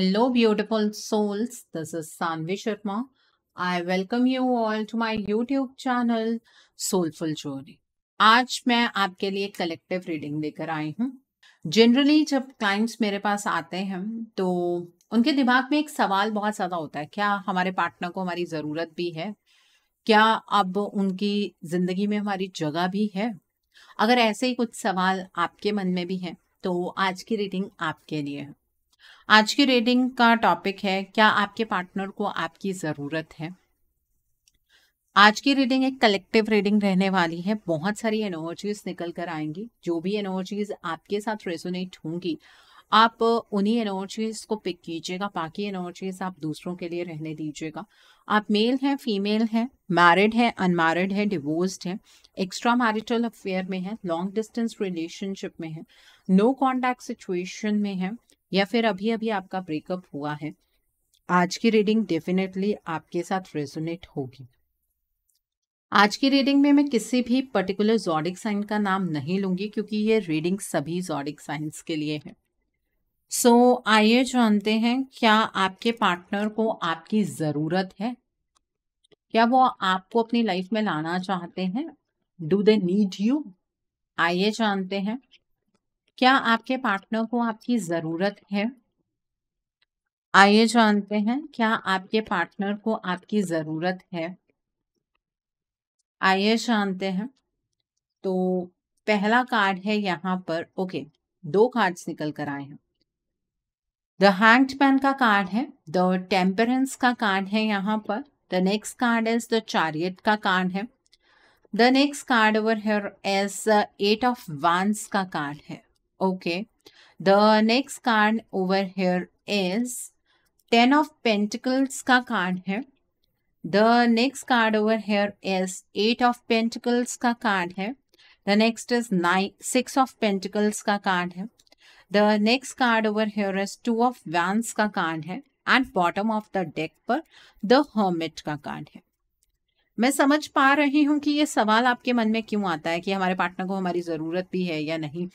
Hello, beautiful souls. This is Sanvi Sharma. I welcome you all to my YouTube channel Soulful Journey. आज मैं आपके लिए collective reading लेकर आई हूँ generally जब क्लाइंट्स मेरे पास आते हैं तो उनके दिमाग में एक सवाल बहुत ज़्यादा होता है क्या हमारे पार्टनर को हमारी ज़रूरत भी है क्या अब उनकी ज़िंदगी में हमारी जगह भी है अगर ऐसे ही कुछ सवाल आपके मन में भी हैं तो आज की रीडिंग आपके लिए है आज की रीडिंग का टॉपिक है क्या आपके पार्टनर को आपकी ज़रूरत है आज की रीडिंग एक कलेक्टिव रीडिंग रहने वाली है बहुत सारी एनर्जीज निकल कर आएंगी जो भी एनर्जीज आपके साथ रेजोनेट होंगी आप उन्हीं एनर्जीज को पिक कीजिएगा बाकी एनर्जीज आप दूसरों के लिए रहने दीजिएगा आप मेल हैं फीमेल हैं मैरिड है अनमैरिड है डिवोर्स्ड है एक्स्ट्रा मैरिटल अफेयर में है लॉन्ग डिस्टेंस रिलेशनशिप में है नो कॉन्टैक्ट सिचुएशन में है या फिर अभी अभी आपका ब्रेकअप हुआ है आज की रीडिंग डेफिनेटली आपके साथ रेजोनेट होगी आज की रीडिंग में मैं किसी भी पर्टिकुलर जॉडिक साइन का नाम नहीं लूंगी क्योंकि ये रीडिंग सभी जॉडिक साइंस के लिए है सो so, आइए जानते हैं क्या आपके पार्टनर को आपकी ज़रूरत है क्या वो आपको अपनी लाइफ में लाना चाहते हैं डू दे नीड यू आइए जानते हैं क्या आपके पार्टनर को आपकी ज़रूरत है आइए जानते हैं क्या आपके पार्टनर को आपकी ज़रूरत है आइए जानते हैं तो पहला कार्ड है यहाँ पर ओके दो कार्ड्स निकल कर आए हैं द हैंड पैन का कार्ड है द टेम्परेंस का कार्ड है यहाँ पर the next card is the chariot का कार्ड है the next card over here is eight of wands का कार्ड है Okay. The next card over here is ten of pentacles का कार्ड है the next card over here is eight of pentacles का card है the next is nine six of pentacles का card है the next card over here is two of wands ka card है and bottom of the deck पर the hermit का card है मैं समझ पा रही हूँ कि ये सवाल आपके मन में क्यों आता है कि हमारे पार्टनर को हमारी ज़रूरत भी है या नहीं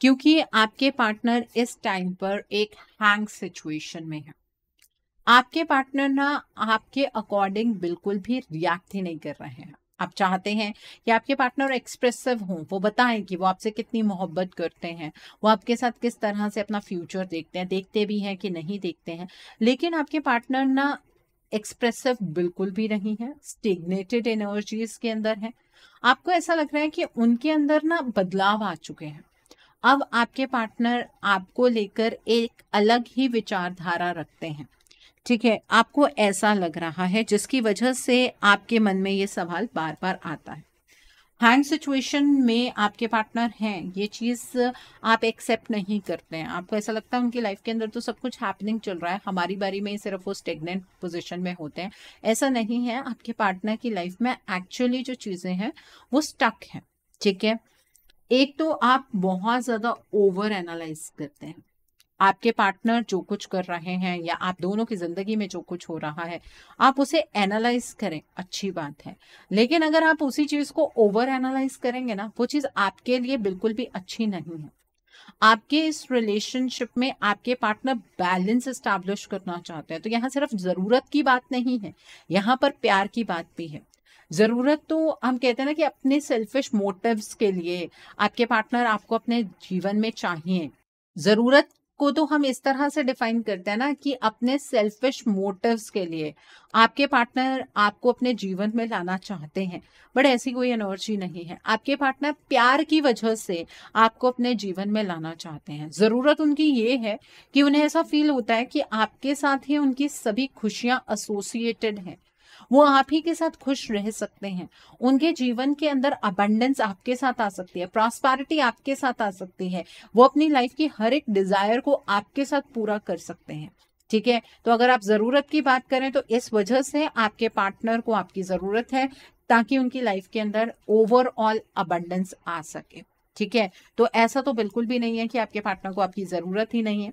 क्योंकि आपके पार्टनर इस टाइम पर एक हैंग सिचुएशन में है आपके पार्टनर ना आपके अकॉर्डिंग बिल्कुल भी रिएक्ट ही नहीं कर रहे हैं आप चाहते हैं कि आपके पार्टनर एक्सप्रेसिव हों वो बताएं कि वो आपसे कितनी मोहब्बत करते हैं वो आपके साथ किस तरह से अपना फ्यूचर देखते हैं देखते भी हैं कि नहीं देखते हैं लेकिन आपके पार्टनर ना एक्सप्रेसिव बिल्कुल भी नहीं है स्टिग्नेटेड एनर्जीज के अंदर है आपको ऐसा लग रहा है कि उनके अंदर ना बदलाव आ चुके हैं अब आपके पार्टनर आपको लेकर एक अलग ही विचारधारा रखते हैं ठीक है आपको ऐसा लग रहा है जिसकी वजह से आपके मन में ये सवाल बार बार आता है हैंग सिचुएशन में आपके पार्टनर हैं ये चीज़ आप एक्सेप्ट नहीं करते हैं आपको ऐसा लगता है उनकी लाइफ के अंदर तो सब कुछ हैपनिंग चल रहा है हमारी बारी में सिर्फ वो स्टेगनेंट पोजिशन में होते हैं ऐसा नहीं है आपके पार्टनर की लाइफ में एक्चुअली जो चीज़ें हैं वो स्टक हैं ठीक है एक तो आप बहुत ज़्यादा ओवर एनालाइज करते हैं आपके पार्टनर जो कुछ कर रहे हैं या आप दोनों की ज़िंदगी में जो कुछ हो रहा है आप उसे एनालाइज करें अच्छी बात है लेकिन अगर आप उसी चीज़ को ओवर एनालाइज करेंगे ना वो चीज़ आपके लिए बिल्कुल भी अच्छी नहीं है आपके इस रिलेशनशिप में आपके पार्टनर बैलेंस स्टैब्लिश करना चाहते हैं तो यहाँ सिर्फ ज़रूरत की बात नहीं है यहाँ पर प्यार की बात भी है ज़रूरत तो हम कहते हैं ना कि अपने सेल्फिश मोटिव्स के लिए आपके पार्टनर आपको अपने जीवन में चाहिए ज़रूरत को तो हम इस तरह से डिफाइन करते हैं ना कि अपने सेल्फिश मोटिव्स के लिए आपके पार्टनर आपको अपने जीवन में लाना चाहते हैं बट ऐसी कोई एनर्जी नहीं है आपके पार्टनर प्यार की वजह से आपको अपने जीवन में लाना चाहते हैं ज़रूरत उनकी ये है कि उन्हें ऐसा फील होता है कि आपके साथ ही उनकी सभी खुशियाँ एसोसिएटेड हैं वो आप ही के साथ खुश रह सकते हैं उनके जीवन के अंदर अबंडेंस आपके साथ आ सकती है प्रॉस्पारिटी आपके साथ आ सकती है वो अपनी लाइफ की हर एक डिजायर को आपके साथ पूरा कर सकते हैं ठीक है तो अगर आप जरूरत की बात करें तो इस वजह से आपके पार्टनर को आपकी जरूरत है ताकि उनकी लाइफ के अंदर ओवरऑल अबंडेंस आ सके ठीक है तो ऐसा तो बिल्कुल भी नहीं है कि आपके पार्टनर को आपकी जरूरत ही नहीं है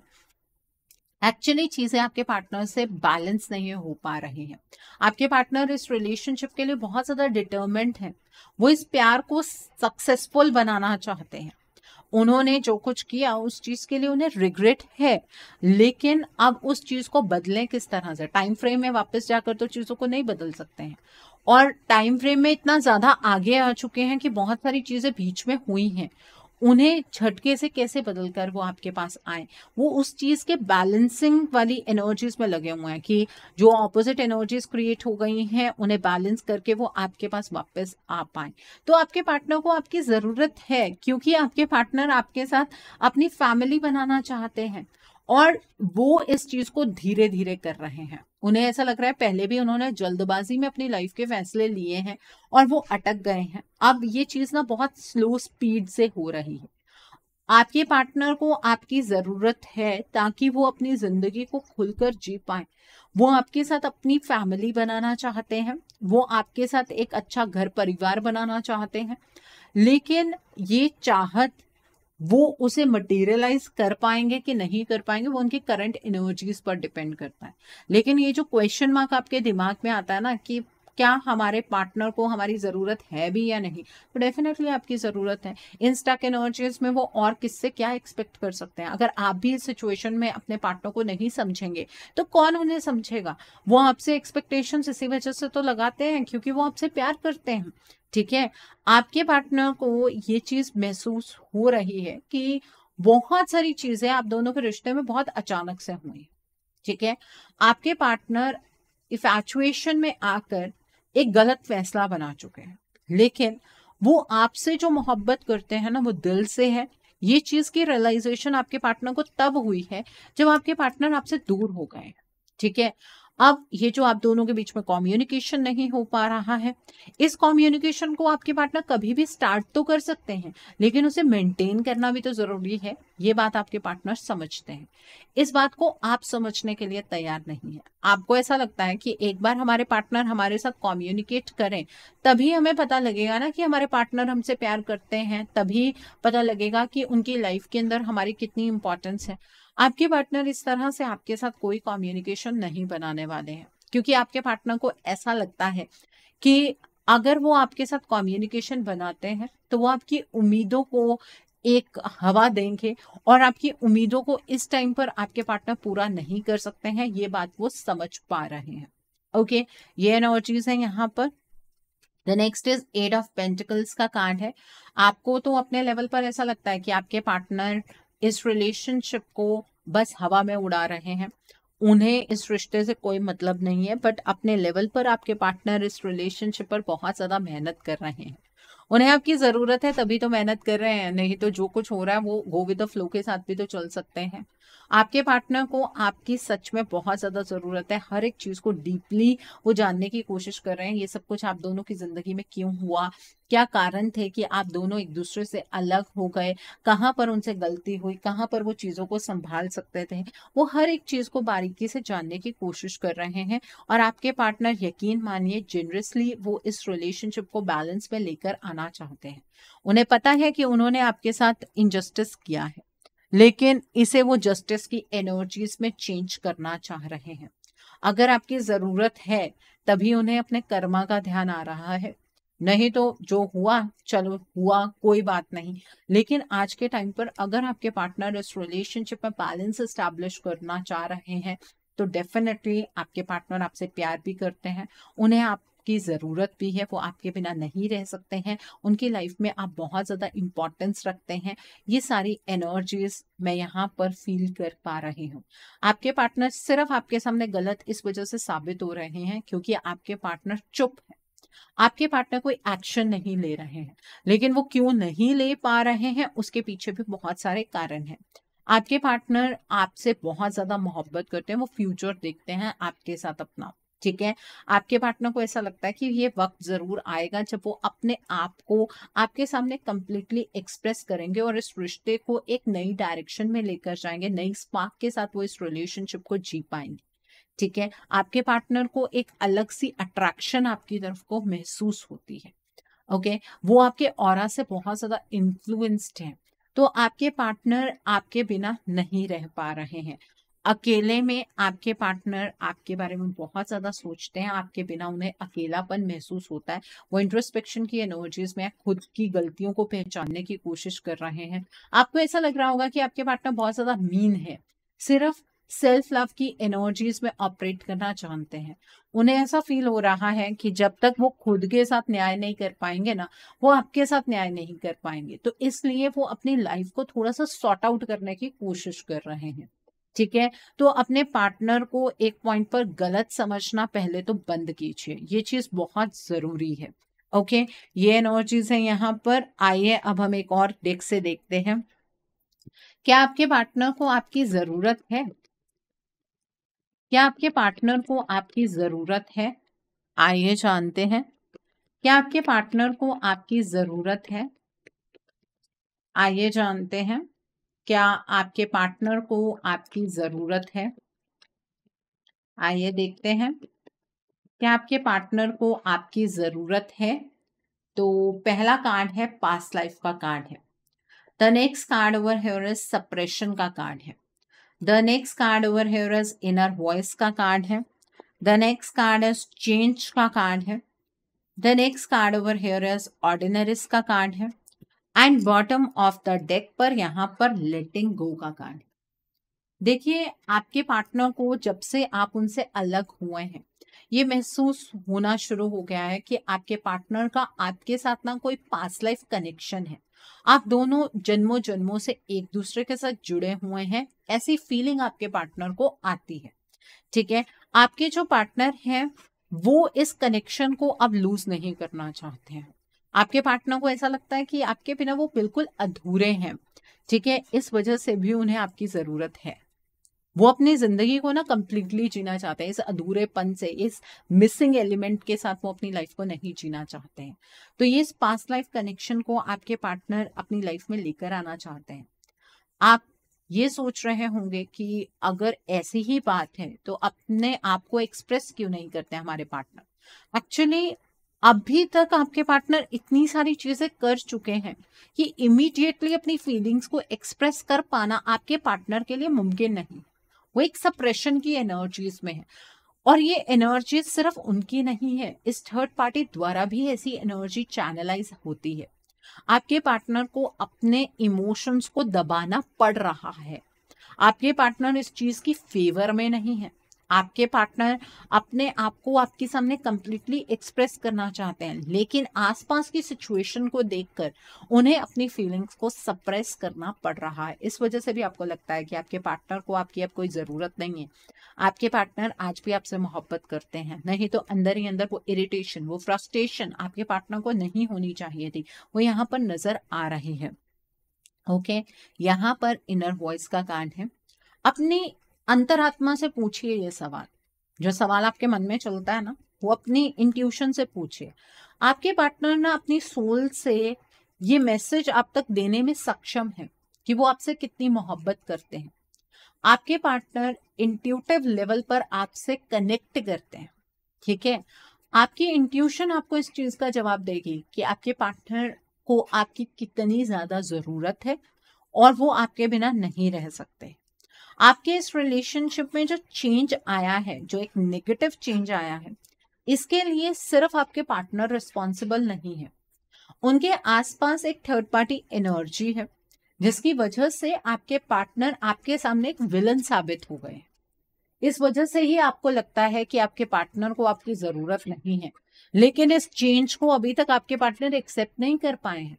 एक्चुअली चीज़ें आपके पार्टनर से बैलेंस नहीं हो पा रही हैं आपके पार्टनर इस रिलेशनशिप के लिए बहुत ज़्यादा डिटर्मेंट है वो इस प्यार को सक्सेसफुल बनाना चाहते हैं उन्होंने जो कुछ किया उस चीज़ के लिए उन्हें रिग्रेट है लेकिन अब उस चीज़ को बदलें किस तरह से टाइम फ्रेम में वापस जाकर तो चीज़ों को नहीं बदल सकते हैं और टाइम फ्रेम में इतना ज़्यादा आगे आ चुके हैं कि बहुत सारी चीज़ें बीच में हुई हैं उन्हें झटके से कैसे बदल कर वो आपके पास आए वो उस चीज़ के बैलेंसिंग वाली एनर्जीज में लगे हुए हैं कि जो ऑपोजिट एनर्जीज क्रिएट हो गई हैं उन्हें बैलेंस करके वो आपके पास वापस आ पाए तो आपके पार्टनर को आपकी ज़रूरत है क्योंकि आपके पार्टनर आपके साथ अपनी फैमिली बनाना चाहते हैं और वो इस चीज को धीरे धीरे कर रहे हैं उन्हें ऐसा लग रहा है पहले भी उन्होंने जल्दबाजी में अपनी लाइफ के फैसले लिए हैं और वो अटक गए हैं अब ये चीज ना बहुत स्लो स्पीड से हो रही है आपके पार्टनर को आपकी ज़रूरत है ताकि वो अपनी ज़िंदगी को खुलकर जी पाए वो आपके साथ अपनी फैमिली बनाना चाहते हैं वो आपके साथ एक अच्छा घर परिवार बनाना चाहते हैं लेकिन ये चाहत वो उसे मटेरियलाइज कर पाएंगे कि नहीं कर पाएंगे वो उनके करंट एनर्जीज पर डिपेंड करता है लेकिन ये जो क्वेश्चन मार्क आपके दिमाग में आता है ना कि क्या हमारे पार्टनर को हमारी ज़रूरत है भी या नहीं तो डेफिनेटली आपकी ज़रूरत है इंस्टा के एनर्जीज में वो और किससे क्या एक्सपेक्ट कर सकते हैं अगर आप भी इस सिचुएशन में अपने पार्टनर को नहीं समझेंगे तो कौन उन्हें समझेगा वो आपसे एक्सपेक्टेशन इसी वजह से तो लगाते हैं क्योंकि वो आपसे प्यार करते हैं ठीक है आपके पार्टनर को ये चीज़ महसूस हो रही है कि बहुत सारी चीज़ें आप दोनों के रिश्ते में बहुत अचानक से हुई ठीक है आपके पार्टनर इफेचुएशन में आकर एक गलत फैसला बना चुके हैं लेकिन वो आपसे जो मोहब्बत करते हैं ना वो दिल से है ये चीज की रियलाइजेशन आपके पार्टनर को तब हुई है जब आपके पार्टनर आपसे दूर हो गए ठीक है अब ये जो आप दोनों के बीच में कम्युनिकेशन नहीं हो पा रहा है इस कम्युनिकेशन को आपके पार्टनर कभी भी स्टार्ट तो कर सकते हैं लेकिन उसे मेंटेन करना भी तो जरूरी है ये बात आपके पार्टनर समझते हैं इस बात को आप समझने के लिए तैयार नहीं है आपको ऐसा लगता है कि एक बार हमारे पार्टनर हमारे साथ कम्युनिकेट करें तभी हमें पता लगेगा ना कि हमारे पार्टनर हमसे प्यार करते हैं तभी पता लगेगा कि उनकी लाइफ के अंदर हमारी कितनी इंपॉर्टेंस है आपके पार्टनर इस तरह से आपके साथ कोई कॉम्युनिकेशन नहीं बनाने वाले हैं क्योंकि आपके पार्टनर को ऐसा लगता है कि अगर वो आपके साथ कम्युनिकेशन बनाते हैं तो वो आपकी उम्मीदों को एक हवा देंगे और आपकी उम्मीदों को इस टाइम पर आपके पार्टनर पूरा नहीं कर सकते हैं ये बात वो समझ पा रहे हैं ओके okay, ये एनर्जीज है यहाँ पर the next is eight of pentacles का कार्ड है आपको तो अपने लेवल पर ऐसा लगता है कि आपके पार्टनर इस रिलेशनशिप को बस हवा में उड़ा रहे हैं उन्हें इस रिश्ते से कोई मतलब नहीं है बट अपने लेवल पर आपके पार्टनर इस रिलेशनशिप पर बहुत ज़्यादा मेहनत कर रहे हैं उन्हें आपकी ज़रूरत है तभी तो मेहनत कर रहे हैं नहीं तो जो कुछ हो रहा है वो गो विद द फ्लो के साथ भी तो चल सकते हैं आपके पार्टनर को आपकी सच में बहुत ज़्यादा ज़रूरत है हर एक चीज़ को डीपली वो जानने की कोशिश कर रहे हैं ये सब कुछ आप दोनों की ज़िंदगी में क्यों हुआ क्या कारण थे कि आप दोनों एक दूसरे से अलग हो गए कहाँ पर उनसे गलती हुई कहाँ पर वो चीज़ों को संभाल सकते थे वो हर एक चीज़ को बारीकी से जानने की कोशिश कर रहे हैं और आपके पार्टनर यकीन मानिए जेनरसली वो इस रिलेशनशिप को बैलेंस में लेकर आना चाहते हैं उन्हें पता है कि उन्होंने आपके साथ इनजस्टिस किया है लेकिन इसे वो जस्टिस की एनर्जीज में चेंज करना चाह रहे हैं अगर आपकी ज़रूरत है तभी उन्हें अपने कर्मा का ध्यान आ रहा है नहीं तो जो हुआ चलो हुआ कोई बात नहीं लेकिन आज के टाइम पर अगर आपके पार्टनर इस रिलेशनशिप में बैलेंस स्टैब्लिश करना चाह रहे हैं तो डेफिनेटली आपके पार्टनर आपसे प्यार भी करते हैं उन्हें आप आपकी ज़रूरत भी है वो आपके बिना नहीं रह सकते हैं उनकी लाइफ में आप बहुत ज़्यादा इम्पोर्टेंस रखते हैं ये सारी एनर्जीज मैं यहाँ पर फील कर पा रही हूँ आपके पार्टनर सिर्फ आपके सामने गलत इस वजह से साबित हो रहे हैं क्योंकि आपके पार्टनर चुप है आपके पार्टनर कोई एक्शन नहीं ले रहे हैं लेकिन वो क्यों नहीं ले पा रहे हैं उसके पीछे भी बहुत सारे कारण हैं आपके पार्टनर आपसे बहुत ज्यादा मोहब्बत करते हैं वो फ्यूचर देखते हैं आपके साथ अपना ठीक है आपके पार्टनर को ऐसा लगता है कि ये वक्त जरूर आएगा जब वो अपने आप को आपके सामने कंप्लीटली एक्सप्रेस करेंगे और इस रिश्ते को एक नई डायरेक्शन में लेकर जाएंगे नई स्पार्क के साथ वो इस रिलेशनशिप को जी पाएंगे ठीक है आपके पार्टनर को एक अलग सी अट्रैक्शन आपकी तरफ को महसूस होती है ओके okay? वो आपके और से बहुत ज्यादा इन्फ्लुएंस्ड है तो आपके पार्टनर आपके बिना नहीं रह पा रहे हैं अकेले में आपके पार्टनर आपके बारे में बहुत ज्यादा सोचते हैं आपके बिना उन्हें अकेलापन महसूस होता है वो इंट्रोस्पेक्शन की एनर्जीज में खुद की गलतियों को पहचानने की कोशिश कर रहे हैं आपको ऐसा लग रहा होगा कि आपके पार्टनर बहुत ज्यादा मीन है सिर्फ सेल्फ लव की एनर्जीज में ऑपरेट करना चाहते हैं उन्हें ऐसा फील हो रहा है कि जब तक वो खुद के साथ न्याय नहीं कर पाएंगे ना वो आपके साथ न्याय नहीं कर पाएंगे तो इसलिए वो अपनी लाइफ को थोड़ा सा सॉर्ट आउट करने की कोशिश कर रहे हैं ठीक है तो अपने पार्टनर को एक पॉइंट पर गलत समझना पहले तो बंद कीजिए ये चीज बहुत जरूरी है ओके ये नौ चीज है यहाँ पर आइए अब हम एक और डेक से देखते हैं क्या आपके पार्टनर को आपकी जरूरत है क्या आपके पार्टनर को आपकी जरूरत है आइए जानते हैं क्या आपके पार्टनर को आपकी जरूरत है आइए जानते हैं क्या आपके पार्टनर को आपकी ज़रूरत है आइए देखते हैं क्या आपके पार्टनर को आपकी ज़रूरत है तो पहला कार्ड है पास्ट लाइफ का कार्ड है the next card over here suppression का कार्ड है the next card over here inner voice का कार्ड है the next card is change का कार्ड है the next card over here is ordinaries का card है and bottom of the deck पर यहाँ पर लेटिंग गो का कार्ड देखिए आपके पार्टनर को जब से आप उनसे अलग हुए हैं ये महसूस होना शुरू हो गया है कि आपके पार्टनर का आपके साथ ना कोई पास लाइफ कनेक्शन है आप दोनों जन्मों जन्मों से एक दूसरे के साथ जुड़े हुए हैं ऐसी फीलिंग आपके पार्टनर को आती है ठीक है आपके जो पार्टनर हैं वो इस कनेक्शन को अब लूज नहीं करना चाहते हैं आपके पार्टनर को ऐसा लगता है कि आपके बिना वो बिल्कुल अधूरे हैं ठीक है इस वजह से भी उन्हें आपकी ज़रूरत है वो अपनी ज़िंदगी को ना कम्प्लीटली जीना चाहते हैं इस अधूरेपन से इस मिसिंग एलिमेंट के साथ वो अपनी लाइफ को नहीं जीना चाहते हैं तो ये इस पास्ट लाइफ कनेक्शन को आपके पार्टनर अपनी लाइफ में लेकर आना चाहते हैं आप ये सोच रहे होंगे कि अगर ऐसी ही बात है तो अपने आप को एक्सप्रेस क्यों नहीं करते हमारे पार्टनर एक्चुअली अभी तक आपके पार्टनर इतनी सारी चीजें कर चुके हैं कि इमीडिएटली अपनी फीलिंग्स को एक्सप्रेस कर पाना आपके पार्टनर के लिए मुमकिन नहीं वो एक सप्रेशन की एनर्जीज में है और ये एनर्जी सिर्फ उनकी नहीं है इस थर्ड पार्टी द्वारा भी ऐसी एनर्जी चैनलाइज होती है आपके पार्टनर को अपने इमोशंस को दबाना पड़ रहा है आपके पार्टनर इस चीज की फेवर में नहीं है आपके पार्टनर अपने आप को आपके सामने कंप्लीटली एक्सप्रेस करना चाहते हैं लेकिन आसपास की सिचुएशन को देखकर उन्हें अपनी फीलिंग्स को सप्रेस करना पड़ रहा है इस वजह से भी आपको लगता है कि आपके पार्टनर को आपकी अब कोई ज़रूरत नहीं है आपके पार्टनर आज भी आपसे मोहब्बत करते हैं नहीं तो अंदर ही अंदर वो इरिटेशन वो फ्रस्ट्रेशन आपके पार्टनर को नहीं होनी चाहिए थी वो यहाँ पर नज़र आ रही है ओके okay? यहाँ पर इनर वॉइस का कांड है अपनी अंतरात्मा से पूछिए ये सवाल जो सवाल आपके मन में चलता है ना वो अपनी इंट्यूशन से पूछिए आपके पार्टनर ना अपनी सोल से ये मैसेज आप तक देने में सक्षम है कि वो आपसे कितनी मोहब्बत करते हैं आपके पार्टनर इंट्यूटिव लेवल पर आपसे कनेक्ट करते हैं ठीक है आपकी इंट्यूशन आपको इस चीज का जवाब देगी कि आपके पार्टनर को आपकी कितनी ज्यादा जरूरत है और वो आपके बिना नहीं रह सकते आपके इस रिलेशनशिप में जो चेंज आया है जो एक नेगेटिव चेंज आया है इसके लिए सिर्फ आपके पार्टनर रिस्पॉन्सिबल नहीं है उनके आसपास एक थर्ड पार्टी एनर्जी है जिसकी वजह से आपके पार्टनर आपके सामने एक विलन साबित हो गए इस वजह से ही आपको लगता है कि आपके पार्टनर को आपकी जरूरत नहीं है लेकिन इस चेंज को अभी तक आपके पार्टनर एक्सेप्ट नहीं कर पाए हैं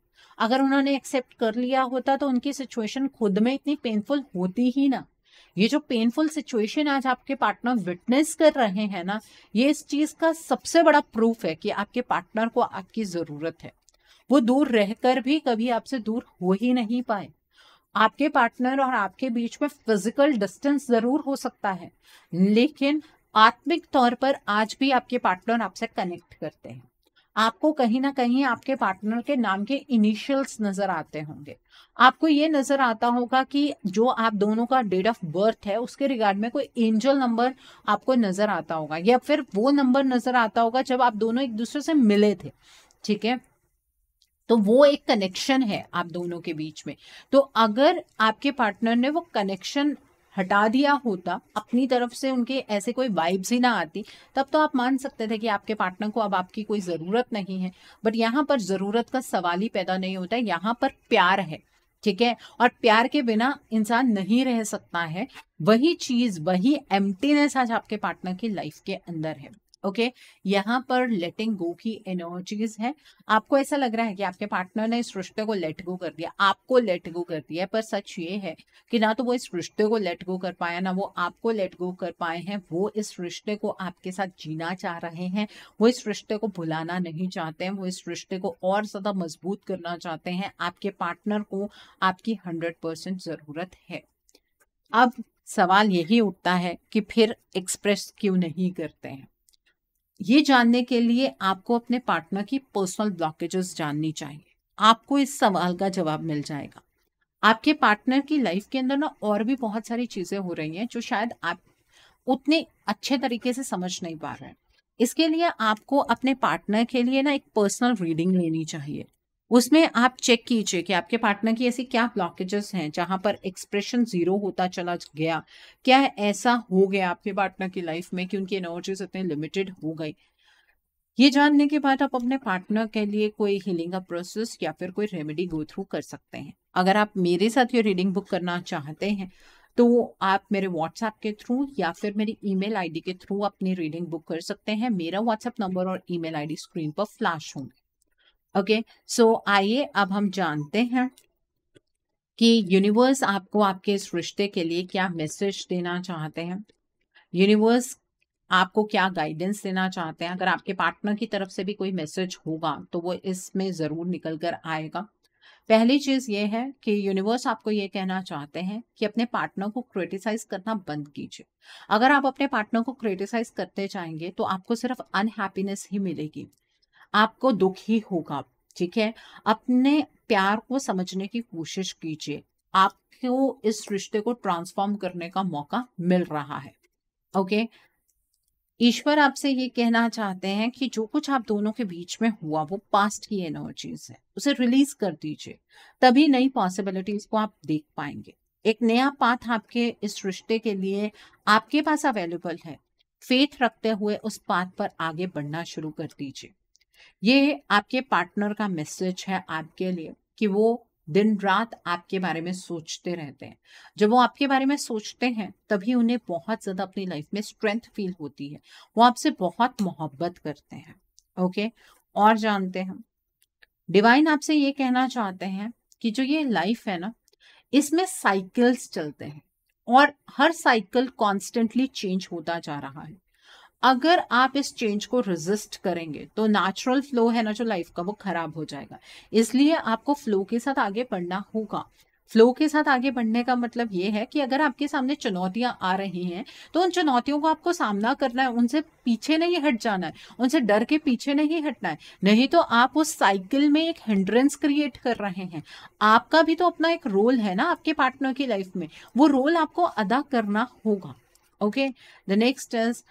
अगर उन्होंने एक्सेप्ट कर लिया होता तो उनकी सिचुएशन खुद में इतनी पेनफुल होती ही ना ये जो पेनफुल सिचुएशन आज आपके पार्टनर विटनेस कर रहे हैं ना ये इस चीज का सबसे बड़ा प्रूफ है कि आपके पार्टनर को आपकी जरूरत है वो दूर रहकर भी कभी आपसे दूर हो ही नहीं पाए आपके पार्टनर और आपके बीच में फिजिकल डिस्टेंस जरूर हो सकता है लेकिन आत्मिक तौर पर आज भी आपके पार्टनर आपसे कनेक्ट करते हैं आपको कहीं ना कहीं आपके पार्टनर के नाम के इनिशियल्स नजर आते होंगे आपको ये नजर आता होगा कि जो आप दोनों का डेट ऑफ बर्थ है उसके रिगार्ड में कोई एंजल नंबर आपको नजर आता होगा या फिर वो नंबर नजर आता होगा जब आप दोनों एक दूसरे से मिले थे ठीक है तो वो एक कनेक्शन है आप दोनों के बीच में तो अगर आपके पार्टनर ने वो कनेक्शन हटा दिया होता अपनी तरफ से उनके ऐसे कोई वाइब्स ही ना आती तब तो आप मान सकते थे कि आपके पार्टनर को अब आपकी कोई ज़रूरत नहीं है बट यहाँ पर ज़रूरत का सवाल ही पैदा नहीं होता है यहाँ पर प्यार है ठीक है और प्यार के बिना इंसान नहीं रह सकता है वही चीज़ वही एम्प्टीनेस आज आपके पार्टनर की लाइफ के अंदर है ओके okay? यहाँ पर लेटिंग गो की एनर्जीज है आपको ऐसा लग रहा है कि आपके पार्टनर ने इस रिश्ते को लेट गो कर दिया आपको लेट गो कर दिया पर सच ये है कि ना तो वो इस रिश्ते को लेट गो कर पाया ना वो आपको लेट गो कर पाए हैं वो इस रिश्ते को आपके साथ जीना चाह रहे हैं वो इस रिश्ते को भुलाना नहीं चाहते हैं वो इस रिश्ते को और ज्यादा मजबूत करना चाहते हैं आपके पार्टनर को आपकी हंड्रेड जरूरत है अब सवाल यही उठता है कि फिर एक्सप्रेस क्यों नहीं करते हैं ये जानने के लिए आपको अपने पार्टनर की पर्सनल ब्लॉकेजेस जाननी चाहिए आपको इस सवाल का जवाब मिल जाएगा आपके पार्टनर की लाइफ के अंदर ना और भी बहुत सारी चीज़ें हो रही हैं जो शायद आप उतने अच्छे तरीके से समझ नहीं पा रहे हैं इसके लिए आपको अपने पार्टनर के लिए ना एक पर्सनल रीडिंग लेनी चाहिए उसमें आप चेक कीजिए कि आपके पार्टनर की ऐसी क्या ब्लॉकेजेस हैं जहां पर एक्सप्रेशन जीरो होता चला गया क्या ऐसा हो गया आपके पार्टनर की लाइफ में कि उनकी एनर्जीज इतने लिमिटेड हो गई ये जानने के बाद आप अपने पार्टनर के लिए कोई हीलिंग का प्रोसेस या फिर कोई रेमेडी गो थ्रू कर सकते हैं अगर आप मेरे साथ ये रीडिंग बुक करना चाहते हैं तो आप मेरे व्हाट्सएप के थ्रू या फिर मेरी ईमेल आईडी के थ्रू अपनी रीडिंग बुक कर सकते हैं मेरा व्हाट्सएप नंबर और ईमेल आईडी स्क्रीन पर फ्लैश होंगे ओके सो आइए अब हम जानते हैं कि यूनिवर्स आपको आपके इस रिश्ते के लिए क्या मैसेज देना चाहते हैं यूनिवर्स आपको क्या गाइडेंस देना चाहते हैं अगर आपके पार्टनर की तरफ से भी कोई मैसेज होगा तो वो इसमें ज़रूर निकल कर आएगा पहली चीज़ ये है कि यूनिवर्स आपको ये कहना चाहते हैं कि अपने पार्टनर को क्रिटिसाइज करना बंद कीजिए अगर आप अपने पार्टनर को क्रिटिसाइज करते जाएंगे तो आपको सिर्फ अनहैप्पीनेस ही मिलेगी आपको दुख ही होगा ठीक है अपने प्यार को समझने की कोशिश कीजिए आपको इस रिश्ते को ट्रांसफॉर्म करने का मौका मिल रहा है ओके ईश्वर आपसे ये कहना चाहते हैं कि जो कुछ आप दोनों के बीच में हुआ वो पास्ट की एनर्जीज है उसे रिलीज कर दीजिए तभी नई पॉसिबिलिटीज को आप देख पाएंगे एक नया पाथ आपके इस रिश्ते के लिए आपके पास अवेलेबल है फेथ रखते हुए उस पाथ पर आगे बढ़ना शुरू कर दीजिए ये आपके पार्टनर का मैसेज है आपके लिए कि वो दिन रात आपके बारे में सोचते रहते हैं जब वो आपके बारे में सोचते हैं तभी उन्हें बहुत ज़्यादा अपनी लाइफ में स्ट्रेंथ फील होती है वो आपसे बहुत मोहब्बत करते हैं ओके और जानते हैं डिवाइन आपसे ये कहना चाहते हैं कि जो ये लाइफ है ना इसमें साइकिल्स चलते हैं और हर साइकिल कॉन्स्टेंटली चेंज होता जा रहा है अगर आप इस चेंज को रेजिस्ट करेंगे तो नेचुरल फ्लो है ना जो लाइफ का वो खराब हो जाएगा इसलिए आपको फ्लो के साथ आगे बढ़ना होगा फ्लो के साथ आगे बढ़ने का मतलब ये है कि अगर आपके सामने चुनौतियां आ रही हैं तो उन चुनौतियों को आपको सामना करना है उनसे पीछे नहीं हट जाना है उनसे डर के पीछे नहीं हटना है नहीं तो आप उस साइकिल में एक हिंड्रेंस क्रिएट कर रहे हैं आपका भी तो अपना एक रोल है ना आपके पार्टनर की लाइफ में वो रोल आपको अदा करना होगा okay the next is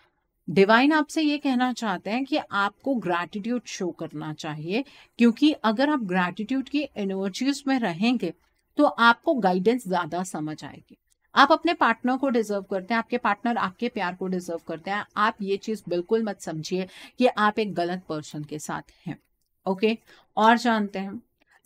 divine आपसे ये कहना चाहते हैं कि आपको ग्रैटिट्यूड शो करना चाहिए क्योंकि अगर आप ग्रैटिट्यूड की एनर्जीज में रहेंगे तो आपको गाइडेंस ज़्यादा समझ आएगी आप अपने पार्टनर को डिजर्व करते हैं आपके पार्टनर आपके प्यार को डिजर्व करते हैं आप ये चीज़ बिल्कुल मत समझिए कि आप एक गलत पर्सन के साथ हैं ओके और जानते हैं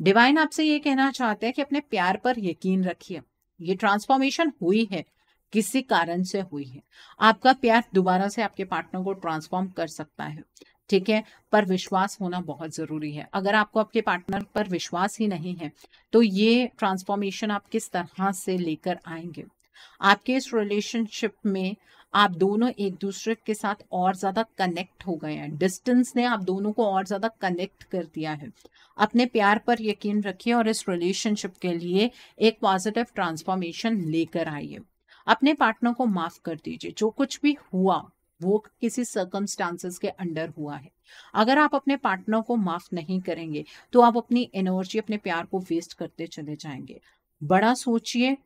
डिवाइन आपसे ये कहना चाहते हैं कि अपने प्यार पर यकीन रखिए ये ट्रांसफॉर्मेशन हुई है किसी कारण से हुई है आपका प्यार दोबारा से आपके पार्टनर को ट्रांसफॉर्म कर सकता है ठीक है पर विश्वास होना बहुत जरूरी है अगर आपको आपके पार्टनर पर विश्वास ही नहीं है तो ये ट्रांसफॉर्मेशन आप किस तरह से लेकर आएंगे आपके इस रिलेशनशिप में आप दोनों एक दूसरे के साथ और ज़्यादा कनेक्ट हो गए हैं डिस्टेंस ने आप दोनों को और ज़्यादा कनेक्ट कर दिया है अपने प्यार पर यकीन रखिए और इस रिलेशनशिप के लिए एक पॉजिटिव ट्रांसफॉर्मेशन लेकर आइए अपने पार्टनर को माफ कर दीजिए जो कुछ भी हुआ वो किसी सर्कमस्टांसेस के अंडर हुआ है अगर आप अपने पार्टनर को माफ नहीं करेंगे तो आप अपनी एनर्जी अपने प्यार को वेस्ट करते चले जाएंगे बड़ा सोचिए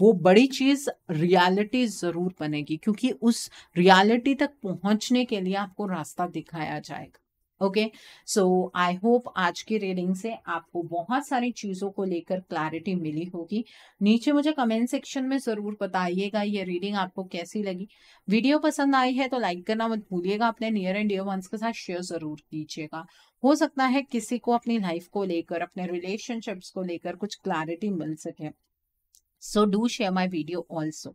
वो बड़ी चीज रियलिटी जरूर बनेगी क्योंकि उस रियलिटी तक पहुंचने के लिए आपको रास्ता दिखाया जाएगा ओके सो आई होप आज की रीडिंग से आपको बहुत सारी चीजों को लेकर क्लैरिटी मिली होगी नीचे मुझे कमेंट सेक्शन में जरूर बताइएगा ये रीडिंग आपको कैसी लगी वीडियो पसंद आई है तो लाइक करना मत भूलिएगा अपने नियर एंड डियर वंस के साथ शेयर जरूर कीजिएगा हो सकता है किसी को अपनी लाइफ को लेकर अपने रिलेशनशिप्स को लेकर कुछ क्लैरिटी मिल सके so do share my video also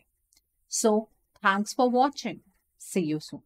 So thanks for watching. See you soon.